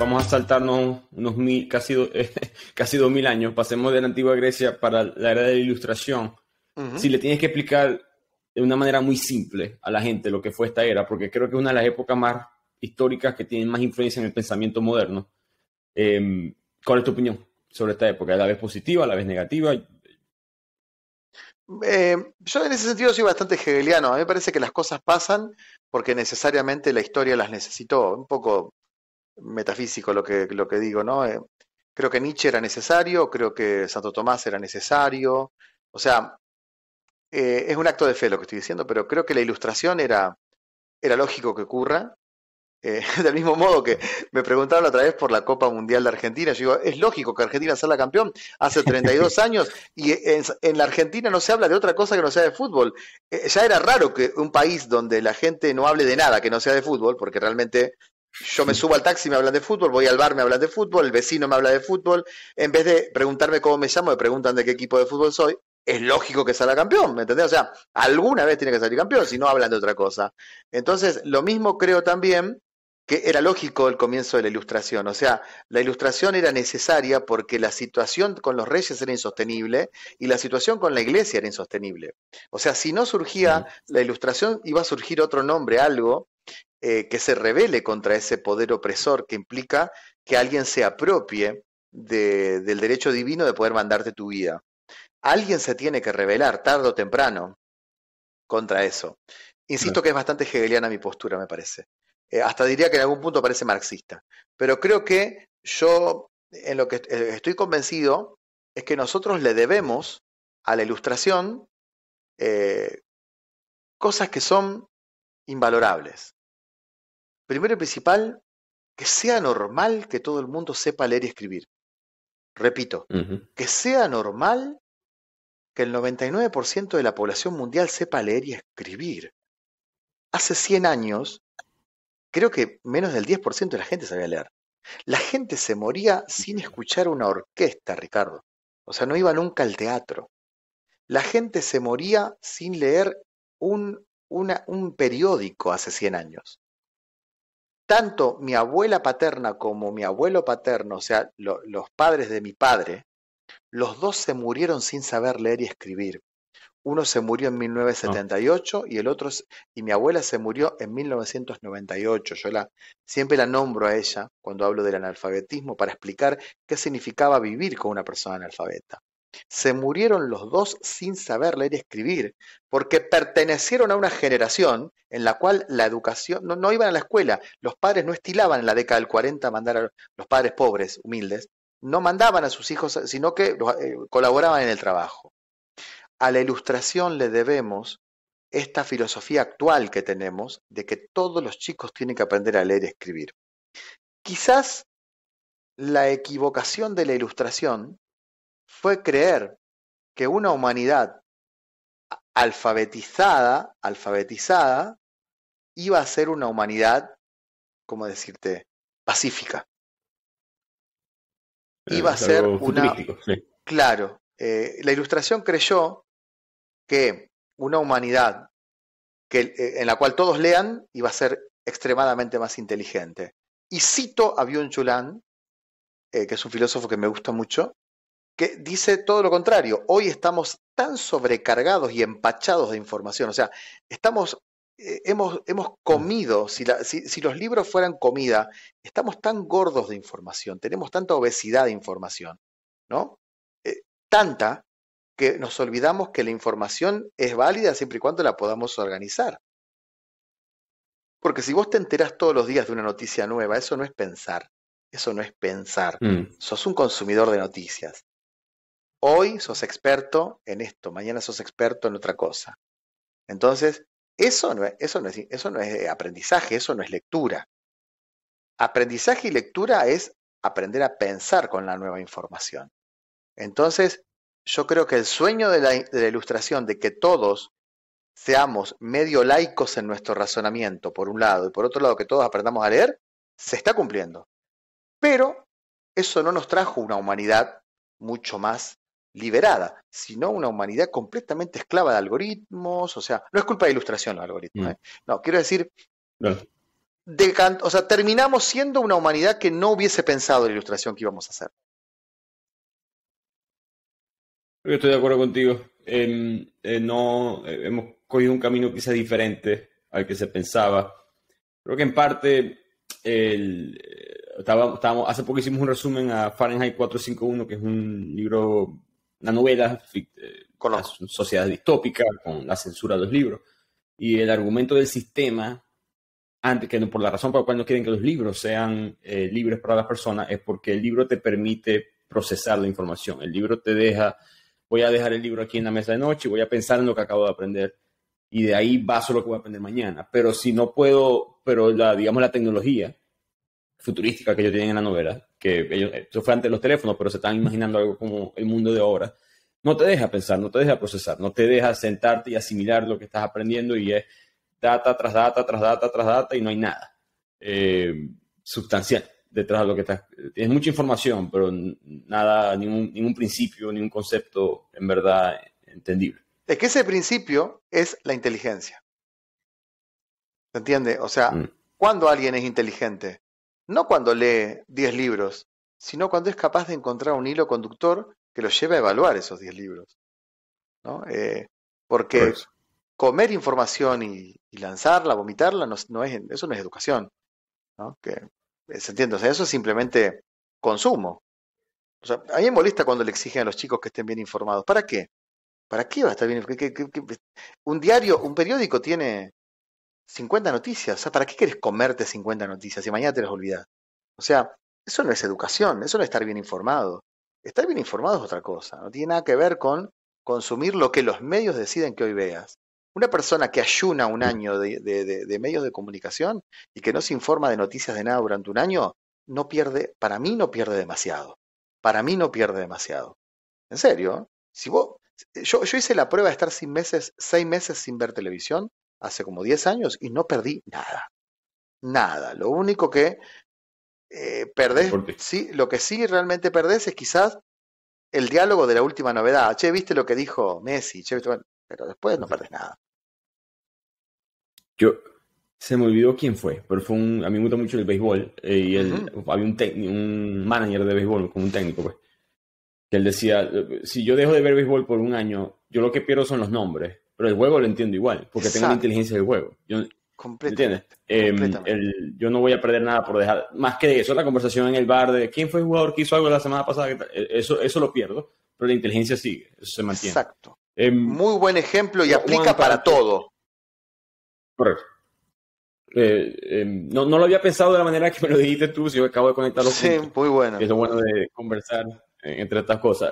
vamos a saltarnos unos casi, casi dos mil años, pasemos de la antigua Grecia para la era de la ilustración. Si le tienes que explicar de una manera muy simple a la gente lo que fue esta era, porque creo que es una de las épocas más históricas que tienen más influencia en el pensamiento moderno. Em, ¿Cuál es tu opinión sobre esta época? ¿A ¿La vez positiva, a la vez negativa? Eh, yo en ese sentido soy bastante hegeliano. A mí me parece que las cosas pasan porque necesariamente la historia las necesitó. Un poco metafísico lo que, lo que digo, ¿no? Eh, creo que Nietzsche era necesario, creo que Santo Tomás era necesario, o sea, eh, es un acto de fe lo que estoy diciendo, pero creo que la ilustración era, era lógico que ocurra. Eh, del mismo modo que me preguntaron otra vez por la Copa Mundial de Argentina, yo digo, es lógico que Argentina sea la campeón hace 32 años y en, la Argentina no se habla de otra cosa que no sea de fútbol. ya era raro que un país donde la gente no hable de nada que no sea de fútbol, porque realmente yo me subo al taxi, me hablan de fútbol, voy al bar, me hablan de fútbol, el vecino me habla de fútbol. En vez de preguntarme cómo me llamo, me preguntan de qué equipo de fútbol soy. Es lógico que salga campeón, ¿me entendés? O sea, alguna vez tiene que salir campeón, si no hablan de otra cosa. Entonces, lo mismo creo también que era lógico el comienzo de la ilustración. O sea, la ilustración era necesaria porque la situación con los reyes era insostenible y la situación con la iglesia era insostenible. O sea, si no surgía la ilustración, iba a surgir otro nombre, algo, eh, que se revele contra ese poder opresor que implica que alguien se apropie del derecho divino de poder mandarte tu vida. Alguien se tiene que revelar tarde o temprano contra eso. Insisto que es bastante hegeliana mi postura, me parece. Eh, hasta diría que en algún punto parece marxista. Pero creo que yo en lo que eh, estoy convencido es que nosotros le debemos a la ilustración cosas que son invalorables. Primero y principal, que sea normal que todo el mundo sepa leer y escribir. Repito, que sea normal que el 99% de la población mundial sepa leer y escribir. Hace 100 años, creo que menos del 10% de la gente sabía leer. La gente se moría sin escuchar una orquesta, Ricardo. O sea, no iba nunca al teatro. La gente se moría sin leer un, un periódico hace 100 años tanto mi abuela paterna como mi abuelo paterno, o sea, los padres de mi padre, los dos se murieron sin saber leer y escribir. Uno se murió en 1978 y el otro, y mi abuela se murió en 1998. Yo la, siempre la nombro a ella cuando hablo del analfabetismo para explicar qué significaba vivir con una persona analfabeta. Se murieron los dos sin saber leer y escribir, porque pertenecieron a una generación en la cual la educación, no, iban a la escuela, los padres no estilaban en la década del 40 mandar a los padres pobres, humildes, no mandaban a sus hijos, sino que eh, colaboraban en el trabajo. A la ilustración le debemos esta filosofía actual que tenemos de que todos los chicos tienen que aprender a leer y escribir. Quizás la equivocación de la ilustración fue creer que una humanidad alfabetizada, alfabetizada, iba a ser una humanidad, ¿cómo decirte?, pacífica. Eh, iba a ser una... Claro, eh, la ilustración creyó que una humanidad que, eh, en la cual todos lean iba a ser extremadamente más inteligente. Y cito a byung que es un filósofo que me gusta mucho, que dice todo lo contrario. Hoy estamos tan sobrecargados y empachados de información, o sea, estamos eh, Hemos, comido, si, los libros fueran comida, estamos tan gordos de información, tenemos tanta obesidad de información, ¿no? Eh, tanta que nos olvidamos que la información es válida siempre y cuando la podamos organizar. Porque si vos te enterás todos los días de una noticia nueva, eso no es pensar, eso no es pensar. Mm. Sos un consumidor de noticias. Hoy sos experto en esto, mañana sos experto en otra cosa. Entonces, eso no es, eso eso no es aprendizaje, eso no es lectura. Aprendizaje y lectura es aprender a pensar con la nueva información. Entonces, yo creo que el sueño de la, de la ilustración de que todos seamos medio laicos en nuestro razonamiento, por un lado, y por otro lado que todos aprendamos a leer, se está cumpliendo. Pero eso no nos trajo una humanidad mucho más liberada, sino una humanidad completamente esclava de algoritmos, o sea, no es culpa de ilustración los algoritmos, mm. eh. no, quiero decir, o sea, terminamos siendo una humanidad que no hubiese pensado la ilustración que íbamos a hacer. Yo estoy de acuerdo contigo, em, eh, no, eh, hemos cogido un camino quizá diferente al que se pensaba, creo que en parte estábamos, hace poco hicimos un resumen a Fahrenheit 451, que es un libro la novela eh, con la sociedad distópica, con la censura de los libros. Y el argumento del sistema, antes que por la razón por la cual no quieren que los libros sean eh, libres para las personas, es porque el libro te permite procesar la información. El libro te deja, voy a dejar el libro aquí en la mesa de noche, voy a pensar en lo que acabo de aprender y de ahí solo lo que voy a aprender mañana. Pero si no puedo, pero la, digamos la tecnología futurística que ellos tienen en la novela, que ellos, eh, eso fue antes de los teléfonos, pero se están imaginando algo como el mundo de ahora, no te deja pensar, no te deja procesar, no te deja sentarte y asimilar lo que estás aprendiendo y es data tras data, tras data, tras data y no hay nada eh, sustancial detrás de lo que estás. Tienes mucha información, pero nada, ningún, ningún principio, ningún concepto en verdad entendible. Es que ese principio es la inteligencia. ¿Se entiende? O sea, mm. cuando alguien es inteligente? no cuando lee 10 libros, sino cuando es capaz de encontrar un hilo conductor que lo lleve a evaluar esos 10 libros. ¿no? Eh, porque comer información y, lanzarla, vomitarla, no, es, eso no es educación. ¿no? Que, ¿Se O sea, eso es simplemente consumo. O a mí me molesta cuando le exigen a los chicos que estén bien informados. ¿Para qué? ¿Para qué va a estar bien? informado? un diario, un periódico tiene 50 noticias. O sea, ¿para qué quieres comerte 50 noticias si mañana te las olvidas? O sea, eso no es educación, eso no es estar bien informado. Estar bien informado es otra cosa, no tiene nada que ver con consumir lo que los medios deciden que hoy veas. Una persona que ayuna un mm. año de, medios de comunicación y que no se informa de noticias de nada durante un año, no pierde, para mí no pierde demasiado. Para mí no pierde demasiado. En serio, si vos, yo, hice la prueba de estar seis meses sin ver televisión hace como 10 años y no perdí nada. Nada. Lo único que eh, perdés, sí, lo que sí realmente perdés es quizás el diálogo de la última novedad. Che, ¿viste lo que dijo Messi? pero después no perdés nada. Yo, se me olvidó quién fue, pero fue un, a mí me gusta mucho el béisbol eh, y él, había un, un manager de béisbol, como un técnico, pues, que él decía, eh, si yo dejo de ver béisbol por un año, yo lo que pierdo son los nombres, pero el juego lo entiendo igual, porque tengo la inteligencia del juego. Yo, ¿Entiendes? Em, yo no voy a perder nada por dejar, más que eso, la conversación en el bar de quién fue el jugador que hizo algo la semana pasada, e, eso, eso lo pierdo, pero la inteligencia sigue, eso se mantiene. Exacto. Em, muy buen ejemplo y aplica para todo. Correcto. Eh, em, no, lo había pensado de la manera que me lo dijiste tú, si yo acabo de conectar los Sí, muy bueno. Es bueno de conversar eh, entre estas cosas.